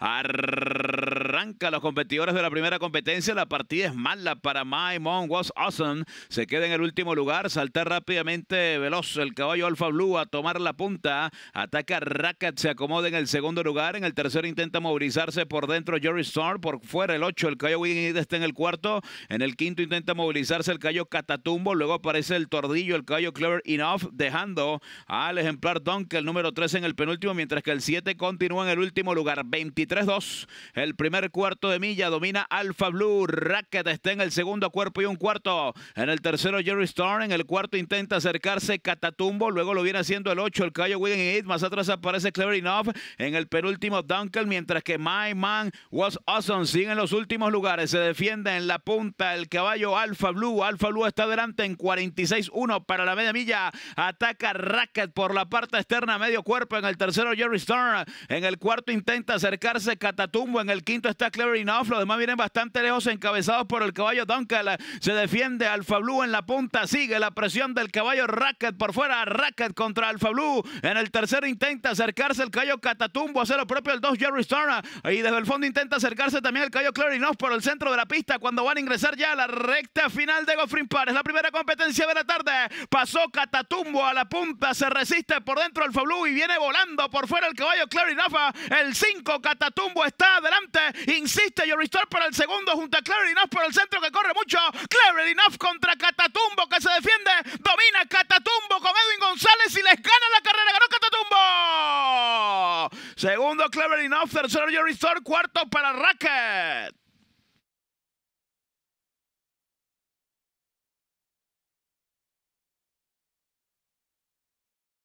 Arr los competidores de la primera competencia. La partida es mala para My Mom Was Awesome. Se queda en el último lugar. Salta rápidamente veloz el caballo Alfa Blue a tomar la punta. Ataca Racket, se acomoda en el segundo lugar. En el tercero intenta movilizarse por dentro Jerry Storm. Por fuera el ocho, el caballo Wiggin está en el cuarto. En el quinto intenta movilizarse el caballo Catatumbo. Luego aparece el Tordillo, el caballo Clever Enough, dejando al ejemplar Dunk, el número 3 en el penúltimo, mientras que el siete continúa en el último lugar. 23-2. El primer cuarto de milla. Domina Alfa Blue. Racket está en el segundo cuerpo y un cuarto. En el tercero, Jerry Stone. En el cuarto intenta acercarse Catatumbo. Luego lo viene haciendo el 8, el Cayo Wigan Más atrás aparece Clever Enough. En el penúltimo, Dunkel. Mientras que My Man Was Awesome sigue en los últimos lugares. Se defiende en la punta el caballo Alfa Blue. Alfa Blue está adelante en 46-1 para la media milla. Ataca Racket por la parte externa, medio cuerpo. En el tercero, Jerry Stone. En el cuarto intenta acercarse Catatumbo. En el quinto está está Clever Enough. Los demás vienen bastante lejos, encabezados por el caballo Dunkel. Se defiende Alfa Blue en la punta. Sigue la presión del caballo Racket por fuera. Racket contra Alfa Blue. En el tercero intenta acercarse el caballo Catatumbo. Hace lo propio el 2 Jerry Starner. Y desde el fondo intenta acercarse también el caballo Clever Enough por el centro de la pista. Cuando van a ingresar ya a la recta final de Goffrin Park... Es la primera competencia de la tarde. Pasó Catatumbo a la punta. Se resiste por dentro Alfa Blue y viene volando por fuera el caballo Clever El 5 Catatumbo está adelante. Insiste, y para el segundo, junto a Clever Enough por el centro que corre mucho. Clever Enough contra Catatumbo que se defiende. Domina Catatumbo con Edwin González y les gana la carrera. Ganó Catatumbo. Segundo, Clever Enough. Tercero, your Cuarto para Racket.